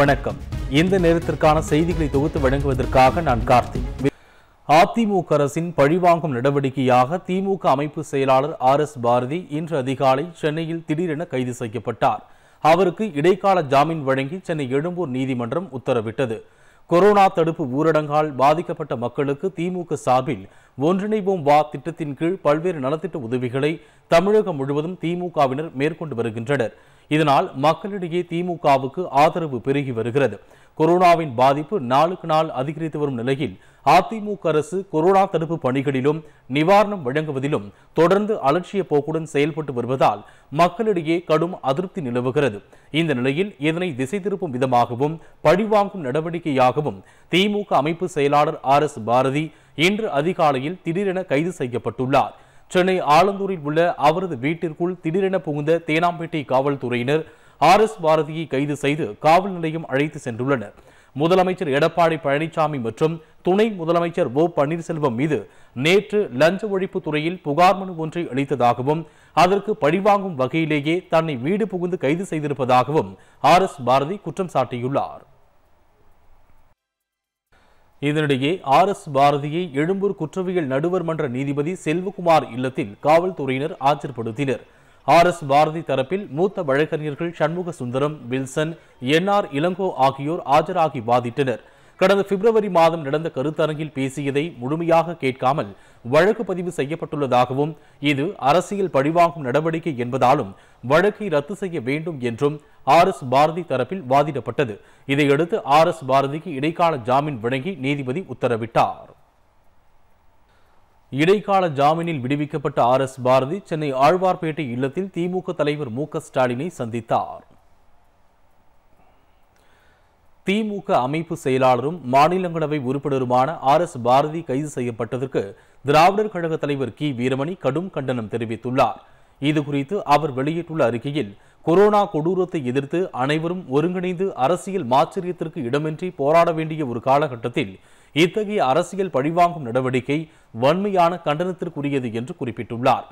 வணக்கம் இந்த நேரத்திற்கான செய்திகளை தொகுத்து வழங்குவதற்காக நான் கார்த்திக் அதிமுக அரசின் பழிவாங்கும் நடவடிக்கையாக திமுக அமைப்பு செயலாளர் ஆர் எஸ் பாரதி இன்று அதிகாலை சென்னையில் திடீரென கைது செய்யப்பட்டார் அவருக்கு இடைக்கால ஜாமீன் வழங்கி சென்னை எழும்பூர் நீதிமன்றம் உத்தரவிட்டது கொரோனா தடுப்பு ஊரடங்கால் பாதிக்கப்பட்ட மக்களுக்கு திமுக சார்பில் ஒன்றிணைவோம் வா திட்டத்தின் கீழ் பல்வேறு நலத்திட்ட உதவிகளை தமிழகம் முழுவதும் திமுகவினர் மேற்கொண்டு வருகின்றனர் இதனால் மக்களிடையே திமுகவுக்கு ஆதரவு பெருகி வருகிறது கொரோனாவின் பாதிப்பு நாளுக்கு நாள் அதிகரித்து வரும் நிலையில் அதிமுக அரசு கொரோனா தடுப்பு பணிகளிலும் நிவாரணம் வழங்குவதிலும் தொடர்ந்து அலட்சிய போக்குடன் செயல்பட்டு வருவதால் மக்களிடையே கடும் அதிருப்தி நிலவுகிறது இந்த நிலையில் இதனை திசை திருப்பும் விதமாகவும் பழிவாங்கும் நடவடிக்கையாகவும் திமுக அமைப்பு செயலாளர் ஆர் எஸ் பாரதி இன்று அதிகாலையில் திடீரென கைது செய்யப்பட்டுள்ளார் சென்னை ஆலந்தூரில் உள்ள அவரது வீட்டிற்குள் திடீரென புகுந்த தேனாம்பேட்டை காவல்துறையினர் ஆர் எஸ் பாரதியை கைது செய்து காவல் நிலையம் அழைத்து சென்றுள்ளனர் முதலமைச்சர் எடப்பாடி பழனிசாமி மற்றும் துணை முதலமைச்சர் ஓ பன்னீர்செல்வம் மீது நேற்று லஞ்ச ஒழிப்பு துறையில் புகார் மனு ஒன்றை அளித்ததாகவும் அதற்கு பழிவாங்கும் வகையிலேயே தன்னை வீடு புகுந்து கைது செய்திருப்பதாகவும் ஆர் எஸ் பாரதி குற்றம் சாட்டியுள்ளார் இதனிடையே ஆர் எஸ் பாரதியை எழும்பூர் குற்றவியல் நடுவர் மன்ற நீதிபதி செல்வகுமார் இல்லத்தில் காவல்துறையினர் ஆஜர்படுத்தினர் ஆர் எஸ் பாரதி தரப்பில் மூத்த வழக்கறிஞர்கள் Shanmuga Sundaram Wilson N R Elango ஆகியோர் ஆஜராகி வாதிட்டனர் கடந்த பிப்ரவரி மாதம் நடந்த கருத்தரங்கில் பேசியதை முழுமையாக கேட்காமல் வழக்கு பதிவு செய்யப்பட்டுள்ளதாகவும் இது அரசியல் பழிவாங்கும் நடவடிக்கை என்பதாலும் வழக்கை ரத்து செய்ய வேண்டும் என்றும் ஆர் எஸ் பாரதி தரப்பில் வாதிடப்பட்டது இதையடுத்து ஆர் எஸ் பாரதிக்கு இடைக்கால ஜாமீன் வழங்கி நீதிபதி உத்தரவிட்டார் இடைக்கால ஜாமீனில் விடுவிக்கப்பட்ட ஆர் எஸ் பாரதி சென்னை ஆழ்வார்பேட்டை இல்லத்தில் திமுக தலைவர் மு ஸ்டாலினை சந்தித்தார் திமுக அமைப்பு செயலாளரும் மாநிலங்களவை உறுப்பினருமான ஆர் எஸ் பாரதி கைது செய்யப்பட்டதற்கு திராவிடர் கழக தலைவர் கி வீரமணி கடும் கண்டனம் தெரிவித்துள்ளார் இதுகுறித்து அவர் வெளியிட்டுள்ள அறிக்கையில் கொரோனா கொடூரத்தை எதிர்த்து அனைவரும் ஒருங்கிணைந்து அரசியல் மாச்சரியத்திற்கு இடமின்றி போராட வேண்டிய ஒரு காலகட்டத்தில் இத்தகைய அரசியல் பழிவாங்கும் நடவடிக்கை வன்மையான கண்டனத்திற்குரியது என்று குறிப்பிட்டுள்ளார்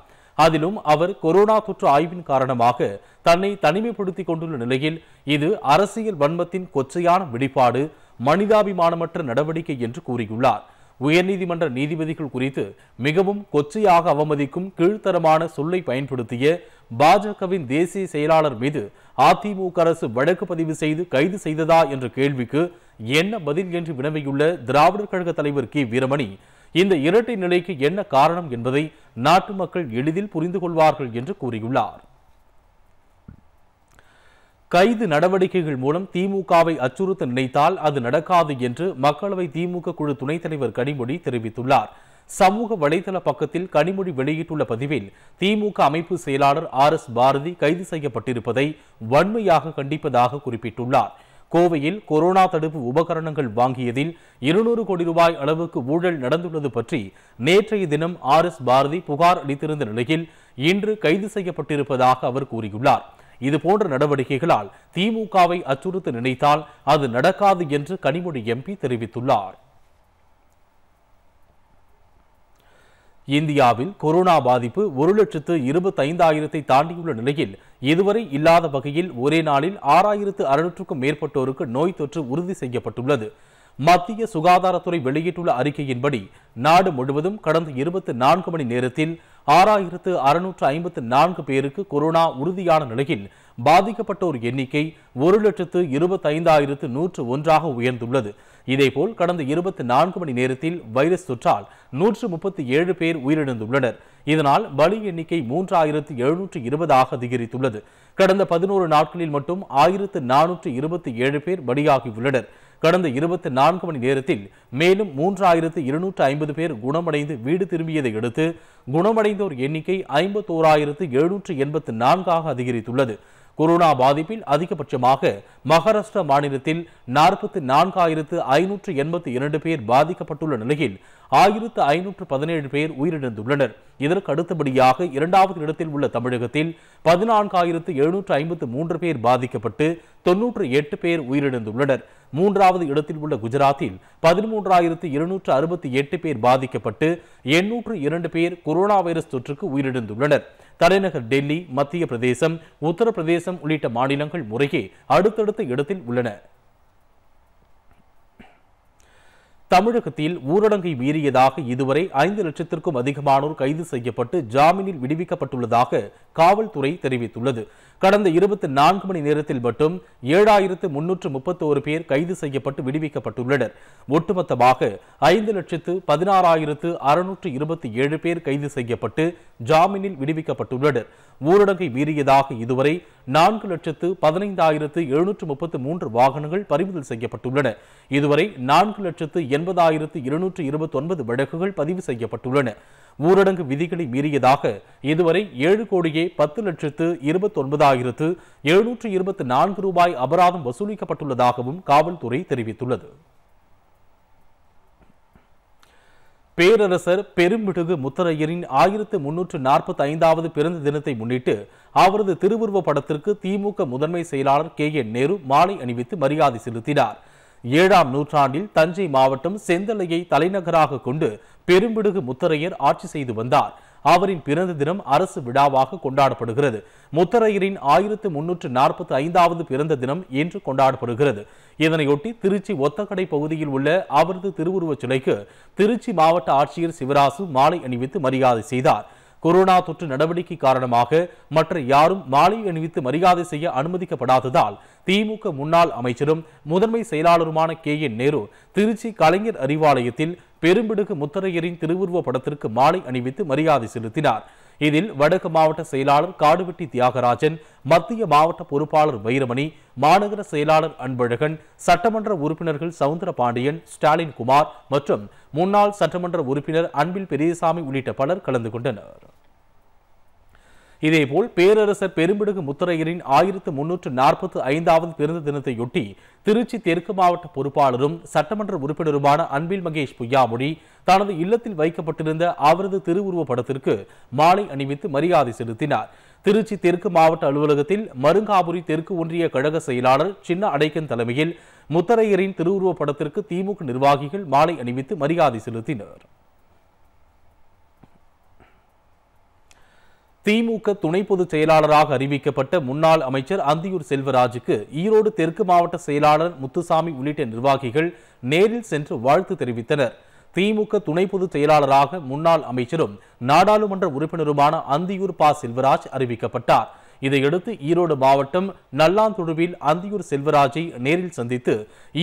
அதிலும் அவர் கொரோனா தொற்று ஆய்வின் காரணமாக தன்னை தனிமைப்படுத்திக் கொண்டுள்ள நிலையில் இது அரசியல் வன்மத்தின் கொச்சையான வெளிப்பாடு மனிதாபிமானமற்ற நடவடிக்கை என்று கூறியுள்ளார் உயர்நீதிமன்ற நீதிபதிகள் குறித்து மிகவும் கொச்சையாக அவமதிக்கும் கீழ்த்தரமான சொல்லை பயன்படுத்திய பாஜகவின் தேசிய செயலாளர் மீது அதிமுக அரசு வழக்கு பதிவு செய்து கைது செய்ததா என்ற கேள்விக்கு என்ன பதில் என்று வினவியுள்ள திராவிடர் கழக தலைவர் கி வீரமணி இந்த இரட்டை நிலைக்கு என்ன காரணம் என்பதை நாட்டு மக்கள் எளிதில் புரிந்து கொள்வார்கள் என்று கூறியுள்ளார் கைது நடவடிக்கைகள் மூலம் திமுகவை அச்சுறுத்த நினைத்தால் அது நடக்காது என்று மக்களவை திமுக குழு துணைத் தலைவர் கனிமொழி தெரிவித்துள்ளார் சமூக வலைதள பக்கத்தில் கனிமொழி வெளியிட்டுள்ள பதிவில் திமுக அமைப்பு செயலாளர் ஆர் எஸ் பாரதி கைது செய்யப்பட்டிருப்பதை வன்மையாக கண்டிப்பதாக குறிப்பிட்டுள்ளார் கோவையில் கொரோனா தடுப்பு உபகரணங்கள் வாங்கியதில் இருநூறு கோடி ரூபாய் அளவுக்கு ஊழல் நடந்துள்ளது பற்றி நேற்றைய தினம் ஆர் எஸ் பாரதி புகார் அளித்திருந்த நிலையில் இன்று கைது செய்யப்பட்டிருப்பதாக அவர் கூறியுள்ளார் இது போன்ற நடவடிக்கைகளால் திமுகவை அச்சுறுத்த நினைத்தால் அது நடக்காது என்று கனிமொழி எம்பி தெரிவித்துள்ளார் இந்தியாவில் கொரோனா பாதிப்பு ஒரு லட்சத்து இருபத்தைந்தாயிரத்தை தாண்டியுள்ள நிலையில் இதுவரை இல்லாத வகையில் ஒரே நாளில் ஆறாயிரத்து அறுநூற்றுக்கும் மேற்பட்டோருக்கு நோய் தொற்று உறுதி செய்யப்பட்டுள்ளது மத்திய சுகாதாரத்துறை வெளியிட்டுள்ள அறிக்கையின்படி நாடு முழுவதும் கடந்த இருபத்தி நான்கு மணி நேரத்தில் ஆறாயிரத்து அறுநூற்று ஐம்பத்து நான்கு பேருக்கு கொரோனா உறுதியான நிலையில் பாதிக்கப்பட்டோர் எண்ணிக்கை ஒரு லட்சத்து இருபத்தைந்தாயிரத்து நூற்று ஒன்றாக உயர்ந்துள்ளது இதேபோல் கடந்த இருபத்தி நான்கு மணி நேரத்தில் வைரஸ் தொற்றால் நூற்று முப்பத்தி ஏழு பேர் உயிரிழந்துள்ளனர் இதனால் பலி எண்ணிக்கை மூன்றாயிரத்து எழுநூற்று இருபதாக அதிகரித்துள்ளது கடந்த பதினோரு நாட்களில் மட்டும் ஆயிரத்து நானூற்று இருபத்தி ஏழு பேர் பலியாகியுள்ளனர் கடந்த இருபத்தி நான்கு மணி நேரத்தில் மேலும் மூன்றாயிரத்து இருநூற்று ஐம்பது பேர் குணமடைந்து வீடு திரும்பியதை அடுத்து குணமடைந்தோர் எண்ணிக்கை ஐம்பத்தோராயிரத்து எழுநூற்று எண்பத்து நான்காக அதிகரித்துள்ளது கொரோனா பாதிப்பில் அதிகபட்சமாக மகாராஷ்டிரா மாநிலத்தில் நாற்பத்தி நான்காயிரத்து ஐநூற்று எண்பத்தி இரண்டு பேர் பாதிக்கப்பட்டுள்ள நிலையில் ஆயிரத்து ஐநூற்று பதினேழு பேர் உயிரிழந்துள்ளனர் இதற்கு அடுத்தபடியாக இரண்டாவது இடத்தில் உள்ள தமிழகத்தில் பதினான்காயிரத்து எழுநூற்று ஐம்பத்து மூன்று பேர் பாதிக்கப்பட்டு தொன்னூற்று எட்டு பேர் உயிரிழந்துள்ளனர் மூன்றாவது இடத்தில் உள்ள குஜராத்தில் பதிமூன்றாயிரத்து இருநூற்று அறுபத்தி எட்டு பேர் பாதிக்கப்பட்டு எண்ணூற்று இரண்டு பேர் கொரோனா வைரஸ் தொற்றுக்கு உயிரிழந்துள்ளனர் தலைநகர் டெல்லி மத்திய பிரதேசம் உத்தரப்பிரதேசம் உள்ளிட்ட மாநிலங்கள் முறையே அடுத்தடுத்த இடத்தில் உள்ளன தமிழகத்தில் ஊரடங்கை மீறியதாக இதுவரை ஐந்து லட்சத்திற்கும் அதிகமானோர் கைது செய்யப்பட்டு ஜாமீனில் விடுவிக்கப்பட்டுள்ளதாக காவல்துறை தெரிவித்துள்ளது கடந்த இருபத்தி நான்கு மணி நேரத்தில் மட்டும் ஏழாயிரத்து முன்னூற்று முப்பத்தி ஒரு பேர் கைது செய்யப்பட்டு விடுவிக்கப்பட்டுள்ளனர் ஒட்டுமொத்தமாக ஐந்து லட்சத்து பதினாறாயிரத்து அறுநூற்று இருபத்தி ஏழு பேர் கைது செய்யப்பட்டு ஜாமீனில் விடுவிக்கப்பட்டுள்ளனர் ஊரடங்கை மீறியதாக இதுவரை நான்கு லட்சத்து பதினைந்தாயிரத்து எழுநூற்று முப்பத்து மூன்று வாகனங்கள் பறிமுதல் செய்யப்பட்டுள்ளன இதுவரை நான்கு லட்சத்து எண்பதாயிரத்து இருநூற்று இருபத்தி ஒன்பது வழக்குகள் பதிவு செய்யப்பட்டுள்ளன ஊரடங்கு விதிகளை மீறியதாக இதுவரை ஏழு கோடியே பத்து லட்சத்து இருபத்தி ஒன்பதாயிரத்து எழுநூற்று இருபத்தி நான்கு ரூபாய் அபராதம் வசூலிக்கப்பட்டுள்ளதாகவும் காவல்துறை தெரிவித்துள்ளது பேரரசர் பெரும்பிடுகு முத்தரையரின் ஆயிரத்து முன்னூற்று நாற்பத்தி ஐந்தாவது பிறந்த தினத்தை முன்னிட்டு அவரது திருவுருவ படத்திற்கு திமுக முதன்மை செயலாளர் கே என் நேரு மாலை அணிவித்து மரியாதை செலுத்தினார் ஏழாம் நூற்றாண்டில் தஞ்சை மாவட்டம் செந்தலையை தலைநகராக கொண்டு பெரும்பிடுகு முத்தரையர் ஆட்சி செய்து வந்தார் அவரின் பிறந்த தினம் அரசு விழாவாக கொண்டாடப்படுகிறது முத்தரையரின் ஆயிரத்து முன்னூற்று நாற்பத்தி ஐந்தாவது பிறந்த தினம் இன்று கொண்டாடப்படுகிறது இதனையொட்டி திருச்சி ஒத்தக்கடை பகுதியில் உள்ள அவரது திருவுருவச் சிலைக்கு திருச்சி மாவட்ட ஆட்சியர் சிவராசு மாலை அணிவித்து மரியாதை செய்தார் கொரோனா தொற்று நடவடிக்கை காரணமாக மற்ற யாரும் மாலை அணிவித்து மரியாதை செய்ய அனுமதிக்கப்படாததால் திமுக முன்னாள் அமைச்சரும் முதன்மை செயலாளருமான கே என் நேரு திருச்சி கலைஞர் அறிவாலயத்தில் பெரும்பிடுகு முத்தரையரின் திருவுருவ படத்திற்கு மாலை அணிவித்து மரியாதை செலுத்தினார் இதில் வடக்கு மாவட்ட செயலாளர் காடுவெட்டி தியாகராஜன் மத்திய மாவட்ட பொறுப்பாளர் வைரமணி மாநகர செயலாளர் அன்பழகன் சட்டமன்ற உறுப்பினர்கள் சவுந்தர பாண்டியன் ஸ்டாலின் குமார் மற்றும் முன்னாள் சட்டமன்ற உறுப்பினர் அன்பில் பெரியசாமி உள்ளிட்ட பலர் கலந்து கொண்டனர் இதேபோல் பேரரசர் பெருமிடுகு முத்தரையரின் ஆயிரத்து முன்னூற்று நாற்பத்து ஐந்தாவது பிறந்த தினத்தையொட்டி திருச்சி தெற்கு மாவட்ட பொறுப்பாளரும் சட்டமன்ற உறுப்பினருமான அன்பில் மகேஷ் புய்யாமொழி தனது இல்லத்தில் வைக்கப்பட்டிருந்த அவரது திருவுருவ படத்திற்கு மாலை அணிவித்து மரியாதை செலுத்தினார் திருச்சி தெற்கு மாவட்ட அலுவலகத்தில் மருங்காபுரி தெற்கு ஒன்றிய கழக செயலாளர் சின்ன அடைக்கன் தலைமையில் முத்தரையரின் திருவுருவ படத்திற்கு திமுக நிர்வாகிகள் மாலை அணிவித்து மரியாதை செலுத்தினர் திமுக துணை பொதுச் செயலாளராக அறிவிக்கப்பட்ட முன்னாள் அமைச்சர் அந்தியூர் செல்வராஜுக்கு ஈரோடு தெற்கு மாவட்ட செயலாளர் முத்துசாமி உள்ளிட்ட நிர்வாகிகள் நேரில் சென்று வாழ்த்து தெரிவித்தனர் திமுக துணை பொதுச் செயலாளராக முன்னாள் அமைச்சரும் நாடாளுமன்ற உறுப்பினருமான அந்தியூர் பா செல்வராஜ் அறிவிக்கப்பட்டார் இதையடுத்து ஈரோடு மாவட்டம் நல்லாந்துழுவில் அந்தியூர் செல்வராஜை நேரில் சந்தித்து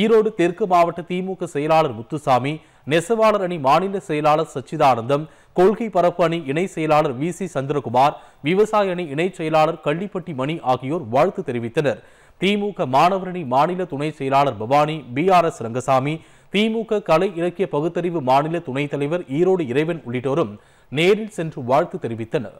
ஈரோடு தெற்கு மாவட்ட திமுக செயலாளர் முத்துசாமி நெசவாளர் அணி மாநில செயலாளர் சச்சிதானந்தம் கொள்கை பரப்பு அணி இணை செயலாளர் வி சி சந்திரகுமார் விவசாய அணி இணைச் செயலாளர் கள்ளிப்பட்டி மணி ஆகியோர் வாழ்த்து தெரிவித்தனர் திமுக மாணவர் அணி மாநில துணை செயலாளர் Bhavani P R S Rangasamy DMK கலை இலக்கிய பகுத்தறிவு மாநில துணைத் தலைவர் ஈரோடு இறைவன் உள்ளிட்டோரும் நேரில் சென்று வாழ்த்து தெரிவித்தனர்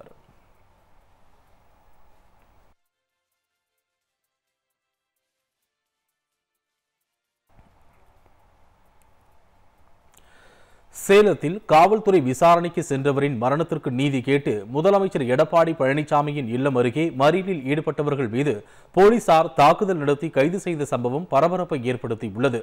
சேலத்தில் காவல்துறை விசாரணைக்கு சென்றவரின் மரணத்திற்கு நீதி கேட்டு முதலமைச்சர் எடப்பாடி பழனிசாமியின் இல்லம் அருகே மறியலில் ஈடுபட்டவர்கள் மீது போலீசார் தாக்குதல் நடத்தி கைது செய்த சம்பவம் பரபரப்பை ஏற்படுத்தியுள்ளது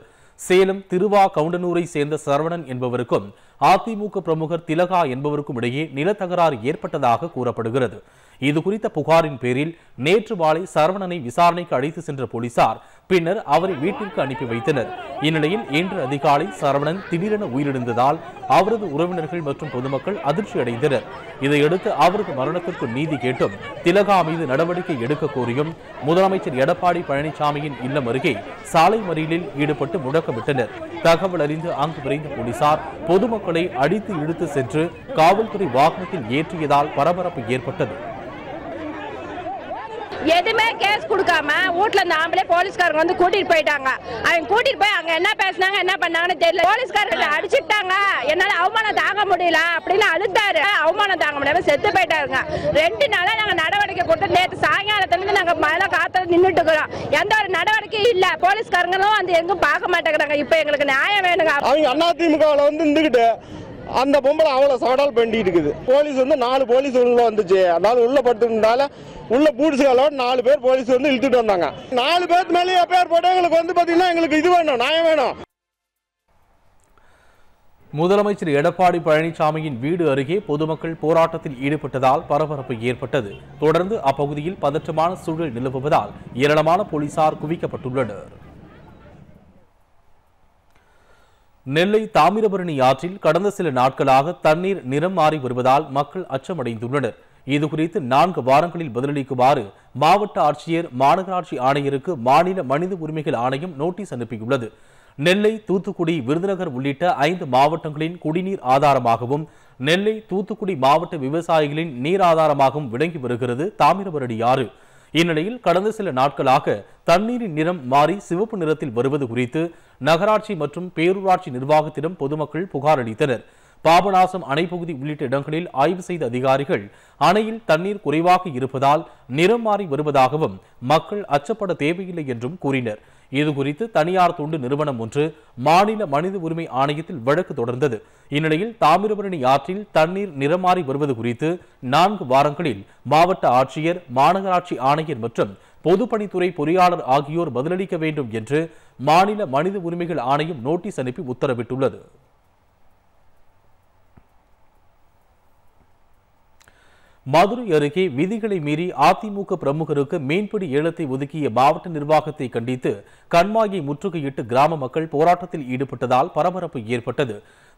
சேலம் திருவா கவுண்டனூரை சேர்ந்த சரவணன் என்பவருக்கும் அதிமுக பிரமுகர் திலகா என்பவருக்கும் இடையே நிலத்தகராறு ஏற்பட்டதாக கூறப்படுகிறது இது குறித்த புகாரின் பேரில் நேற்று மாலை சரவணனை விசாரணைக்கு அழைத்து சென்ற போலீசார் பின்னர் அவரை வீட்டிற்கு அனுப்பி வைத்தனர் இந்நிலையில் இன்று அதிகாலை சரவணன் திடீரென உயிரிழந்ததால் அவரது உறவினர்கள் மற்றும் பொதுமக்கள் அதிர்ச்சி அடைந்தனர் இதையடுத்து அவரது மரணத்திற்கு நீதி கேட்டும் திலகா மீது நடவடிக்கை எடுக்க கோரியும் முதலமைச்சர் எடப்பாடி பழனிசாமியின் இல்லம் அருகே சாலை மறியலில் ஈடுபட்டு முழக்கமிட்டனர் தகவல் அறிந்து அங்கு விரைந்த போலீசார் பொதுமக்கள் பொதுமக்களை அடித்து இழுத்து சென்று காவல்துறை வாகனத்தில் ஏற்றியதால் பரபரப்பு ஏற்பட்டது எதுவுமே கேஸ் கொடுக்காம வீட்டுல இந்த ஆம்பளை போலீஸ்காரங்க வந்து கூட்டிட்டு போயிட்டாங்க அவங்க கூட்டிட்டு போய் அங்க என்ன பேசினாங்க என்ன பண்ணாங்கன்னு தெரியல போலீஸ்காரங்க அடிச்சுட்டாங்க என்னால அவமானம் தாங்க முடியல அப்படின்னு அழுத்தாரு அவமானம் தாங்க முடியாம செத்து போயிட்டாருங்க ரெண்டு நாளா நாங்க நடவடிக்கை கொடுத்து நேற்று சாயங்காலத்துல நாங்க மழை காத்து நின்றுட்டு இருக்கிறோம் எந்த ஒரு நடவடிக்கையும் இல்ல போலீஸ்காரங்களும் வந்து எங்கும் பார்க்க மாட்டேங்கிறாங்க இப்ப எங்களுக்கு நியாயம் வேணுங்க அவங்க அதிமுக வந்து இருந்துகிட்டு அந்த பொம்பளை அவ்வளோ சவடால் பண்ணிட்டு இருக்குது போலீஸ் வந்து நாலு போலீஸ் உள்ள வந்துச்சு அதாவது உள்ள படுத்துனால உள்ள பூடிச்சுகளோட நாலு பேர் போலீஸ் வந்து இழுத்துட்டு வந்தாங்க நாலு பேர் மேலே எஃப்ஐஆர் போட்டால் எங்களுக்கு வந்து பாத்தீங்கன்னா எங்களுக்கு இது வேணும் நியாயம் வேணும் முதலமைச்சர் எடப்பாடி பழனிசாமியின் வீடு அருகே பொதுமக்கள் போராட்டத்தில் ஈடுபட்டதால் பரபரப்பு ஏற்பட்டது தொடர்ந்து அப்பகுதியில் பதற்றமான சூழல் நிலவுவதால் ஏராளமான போலீசார் குவிக்கப்பட்டுள்ளனர் நெல்லை தாமிரபரணி ஆற்றில் கடந்த சில நாட்களாக தண்ணீர் நிறம் மாறி வருவதால் மக்கள் அச்சமடைந்துள்ளனர் இதுகுறித்து நான்கு வாரங்களில் பதிலளிக்குமாறு மாவட்ட ஆட்சியர் மாநகராட்சி ஆணையருக்கு மாநில மனித உரிமைகள் ஆணையம் நோட்டீஸ் அனுப்பியுள்ளது நெல்லை தூத்துக்குடி விருதுநகர் உள்ளிட்ட ஐந்து மாவட்டங்களின் குடிநீர் ஆதாரமாகவும் நெல்லை தூத்துக்குடி மாவட்ட விவசாயிகளின் நீர் ஆதாரமாகவும் விளங்கி வருகிறது தாமிரபரணி ஆறு இந்நிலையில் கடந்த சில நாட்களாக தண்ணீரின் நிறம் மாறி சிவப்பு நிறத்தில் வருவது குறித்து நகராட்சி மற்றும் பேரூராட்சி நிர்வாகத்திடம் பொதுமக்கள் புகார் அளித்தனர் பாபநாசம் அணை பகுதி உள்ளிட்ட இடங்களில் ஆய்வு செய்த அதிகாரிகள் அணையில் தண்ணீர் குறைவாக இருப்பதால் நிறம் மாறி வருவதாகவும் மக்கள் அச்சப்பட தேவையில்லை என்றும் கூறினர் இது குறித்து தனியார் தொண்டு நிறுவனம் ஒன்று மாநில மனித உரிமை ஆணையத்தில் வழக்கு தொடர்ந்தது இந்நிலையில் தாமிரபரணி ஆற்றில் தண்ணீர் நிறமாறி வருவது குறித்து நான்கு வாரங்களில் மாவட்ட ஆட்சியர் மாநகராட்சி ஆணையர் மற்றும் பொதுப்பணித்துறை பொறியாளர் ஆகியோர் பதிலளிக்க வேண்டும் என்று மாநில மனித உரிமைகள் ஆணையம் நோட்டீஸ் அனுப்பி உத்தரவிட்டுள்ளது மதுரை அருகே விதிகளை மீறி அதிமுக பிரமுகருக்கு மீன்பிடி ஏலத்தை ஒதுக்கிய மாவட்ட நிர்வாகத்தை கண்டித்து கண்மாயை முற்றுகையிட்டு கிராம மக்கள் போராட்டத்தில் ஈடுபட்டதால் பரபரப்பு ஏற்பட்டது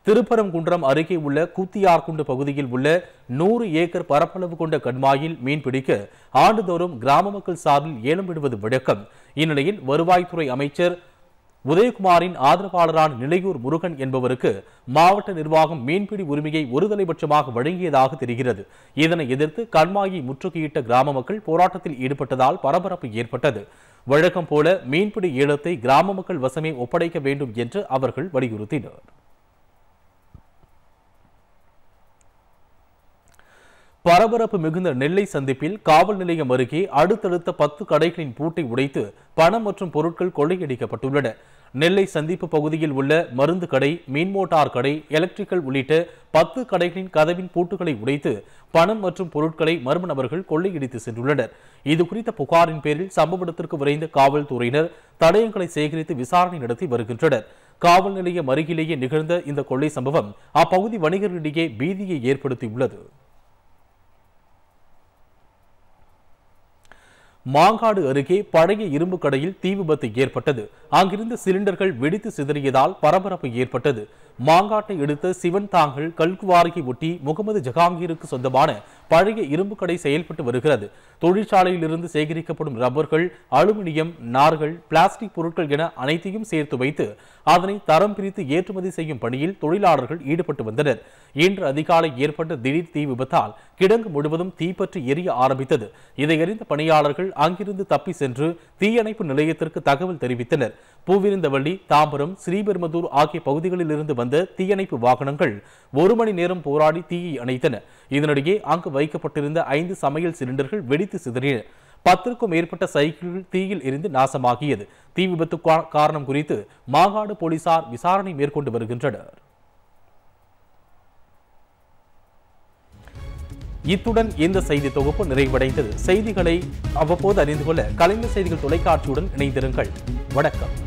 திருப்பரங்குன்றம் அருகே உள்ள கூத்தியார்குண்டு பகுதியில் உள்ள நூறு ஏக்கர் பரப்பளவு கொண்ட கண்மாயில் மீன்பிடிக்க ஆண்டுதோறும் கிராம மக்கள் சார்பில் ஏலம் விடுவது வழக்கம் இந்நிலையில் வருவாய்த்துறை அமைச்சர் உதயகுமாரின் ஆதரவாளரான நிலையூர் முருகன் என்பவருக்கு மாவட்ட நிர்வாகம் மீன்பிடி உரிமையை ஒருதலைபட்சமாக வழங்கியதாக தெரிகிறது இதனை எதிர்த்து கண்மாயை முற்றுகையிட்ட கிராம மக்கள் போராட்டத்தில் ஈடுபட்டதால் பரபரப்பு ஏற்பட்டது வழக்கம் போல மீன்பிடி ஈழத்தை கிராம மக்கள் வசமே ஒப்படைக்க வேண்டும் என்று அவர்கள் வலியுறுத்தினர் பரபரப்பு மிகுந்த நெல்லை சந்திப்பில் காவல் நிலையம் அருகே அடுத்தடுத்த பத்து கடைகளின் பூட்டை உடைத்து பணம் மற்றும் பொருட்கள் கொள்ளையடிக்கப்பட்டுள்ளன நெல்லை சந்திப்பு பகுதியில் உள்ள மருந்து கடை மின் மோட்டார் கடை எலக்ட்ரிக்கல் உள்ளிட்ட பத்து கடைகளின் கதவின் பூட்டுகளை உடைத்து பணம் மற்றும் பொருட்களை மர்ம நபர்கள் கொள்ளையடித்து சென்றுள்ளனர் இது குறித்த புகாரின் பேரில் சம்பவ இடத்திற்கு விரைந்த காவல்துறையினர் தடயங்களை சேகரித்து விசாரணை நடத்தி வருகின்றனர் காவல் நிலையம் அருகிலேயே நிகழ்ந்த இந்த கொள்ளை சம்பவம் அப்பகுதி வணிகர்களிடையே பீதியை ஏற்படுத்தியுள்ளது மாங்காடு அருகே பழைய இரும்பு கடையில் தீ விபத்து ஏற்பட்டது அங்கிருந்து சிலிண்டர்கள் வெடித்து சிதறியதால் பரபரப்பு ஏற்பட்டது மாங்காட்டை எடுத்த சிவன் தாங்கல் கல்குவாரியை ஒட்டி முகமது ஜஹாங்கீருக்கு சொந்தமான பழைய இரும்பு கடை செயல்பட்டு வருகிறது தொழிற்சாலையிலிருந்து சேகரிக்கப்படும் ரப்பர்கள் அலுமினியம் நார்கள் பிளாஸ்டிக் பொருட்கள் என அனைத்தையும் சேர்த்து வைத்து அதனை தரம் பிரித்து ஏற்றுமதி செய்யும் பணியில் தொழிலாளர்கள் ஈடுபட்டு வந்தனர் இன்று அதிகாலை ஏற்பட்ட திடீர் தீ விபத்தால் கிடங்கு முழுவதும் தீப்பற்றி எரிய ஆரம்பித்தது இதையறிந்த பணியாளர்கள் அங்கிருந்து தப்பி சென்று தீயணைப்பு நிலையத்திற்கு தகவல் தெரிவித்தனர் பூவிருந்தவள்ளி தாம்பரம் ஸ்ரீபெருமதூர் ஆகிய பகுதிகளில் இருந்து வந்த தீயணைப்பு வாகனங்கள் ஒரு மணி நேரம் போராடி தீயை அணைத்தன இதனிடையே அங்கு வைக்கப்பட்டிருந்த ஐந்து சமையல் சிலிண்டர்கள் வெடித்து சிதறின பத்திற்கும் மேற்பட்ட சைக்கிள்கள் தீயில் இருந்து நாசமாகியது தீ விபத்து காரணம் குறித்து மாகாடு போலீசார் விசாரணை மேற்கொண்டு வருகின்றனர் இத்துடன் இந்த செய்தி தொகுப்பு நிறைவடைந்தது செய்திகளை அவ்வப்போது அறிந்து கொள்ள கலைஞர் செய்திகள் தொலைக்காட்சியுடன் இணைந்திருங்கள் வணக்கம்